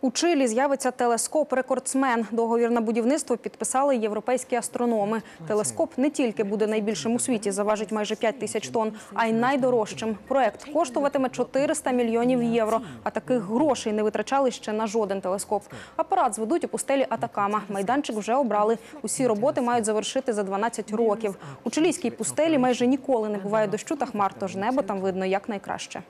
У Чилі з'явиться телескоп рекордсмен. Договір на будівництво підписали європейські астрономи. Телескоп не тільки буде найбільшим у світі, заважить майже 5 тисяч тонн, а й найдорожчим. Проект коштуватиме 400 мільйонів євро. А таких грошей не витрачали ще на жоден телескоп. Апарат зведуть у пустелі Атакама. Майданчик вже обрали. Усі роботи мають завершити за 12 років. У чилійській пустелі майже ніколи не буває дощу та хмар, тож небо там видно як найкраще.